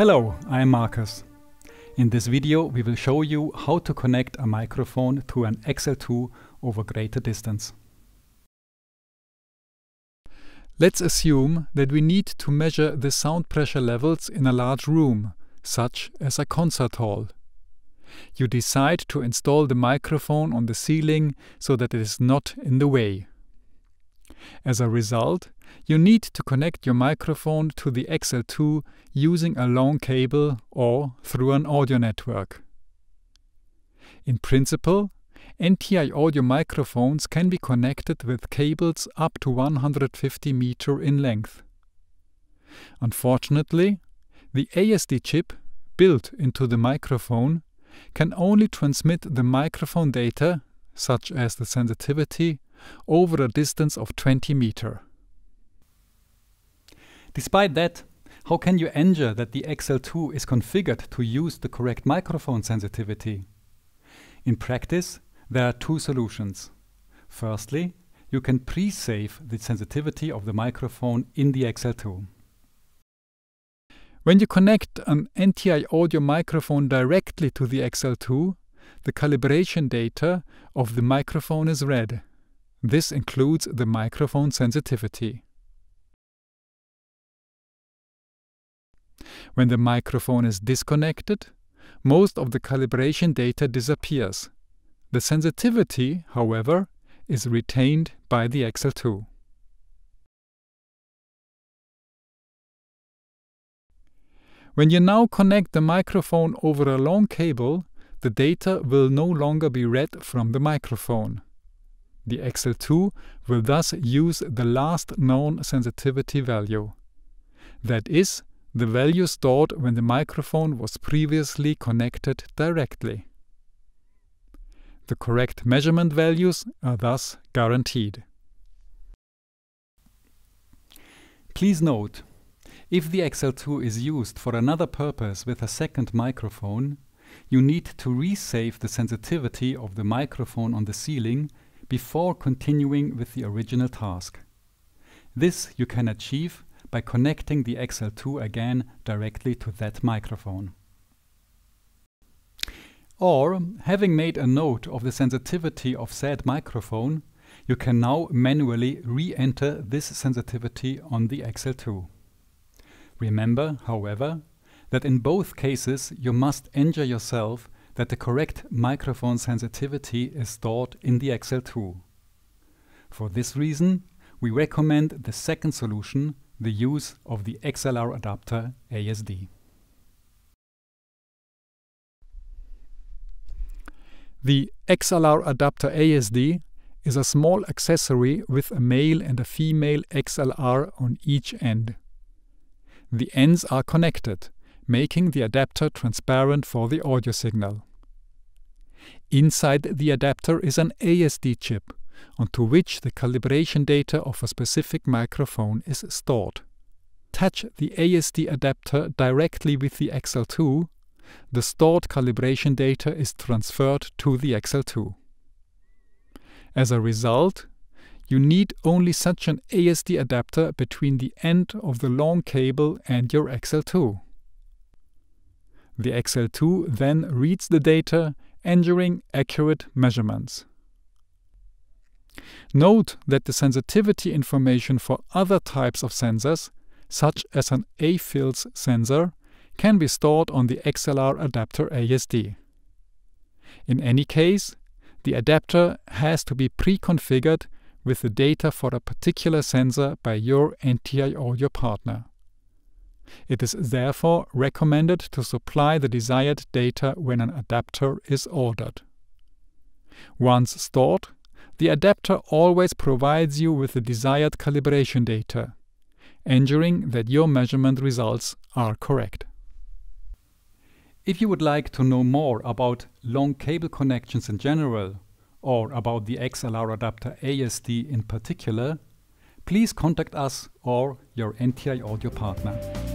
Hello, I am Marcus. In this video we will show you how to connect a microphone to an XL2 over greater distance. Let's assume that we need to measure the sound pressure levels in a large room, such as a concert hall. You decide to install the microphone on the ceiling so that it is not in the way. As a result, you need to connect your microphone to the XL2 using a long cable or through an audio network. In principle, NTI audio microphones can be connected with cables up to 150 meter in length. Unfortunately, the ASD chip built into the microphone can only transmit the microphone data, such as the sensitivity, over a distance of 20 meter. Despite that, how can you ensure that the XL2 is configured to use the correct microphone sensitivity? In practice, there are two solutions. Firstly, you can pre-save the sensitivity of the microphone in the XL2. When you connect an NTI audio microphone directly to the XL2, the calibration data of the microphone is read. This includes the microphone sensitivity. When the microphone is disconnected, most of the calibration data disappears. The sensitivity, however, is retained by the XL2. When you now connect the microphone over a long cable, the data will no longer be read from the microphone. The XL2 will thus use the last known sensitivity value. That is the value stored when the microphone was previously connected directly. The correct measurement values are thus guaranteed. Please note, if the XL2 is used for another purpose with a second microphone, you need to resave the sensitivity of the microphone on the ceiling before continuing with the original task. This you can achieve by connecting the XL2 again directly to that microphone. Or, having made a note of the sensitivity of said microphone, you can now manually re-enter this sensitivity on the XL2. Remember, however, that in both cases you must ensure yourself that the correct microphone sensitivity is stored in the XL2. For this reason, we recommend the second solution the use of the XLR adapter ASD. The XLR adapter ASD is a small accessory with a male and a female XLR on each end. The ends are connected, making the adapter transparent for the audio signal. Inside the adapter is an ASD chip, onto which the calibration data of a specific microphone is stored. Attach the ASD adapter directly with the XL2. The stored calibration data is transferred to the XL2. As a result, you need only such an ASD adapter between the end of the long cable and your XL2. The XL2 then reads the data, ensuring accurate measurements. Note that the sensitivity information for other types of sensors, such as an AFILS sensor, can be stored on the XLR adapter ASD. In any case, the adapter has to be pre-configured with the data for a particular sensor by your NTI audio partner. It is therefore recommended to supply the desired data when an adapter is ordered. Once stored, the adapter always provides you with the desired calibration data, ensuring that your measurement results are correct. If you would like to know more about long cable connections in general, or about the XLR adapter ASD in particular, please contact us or your NTI audio partner.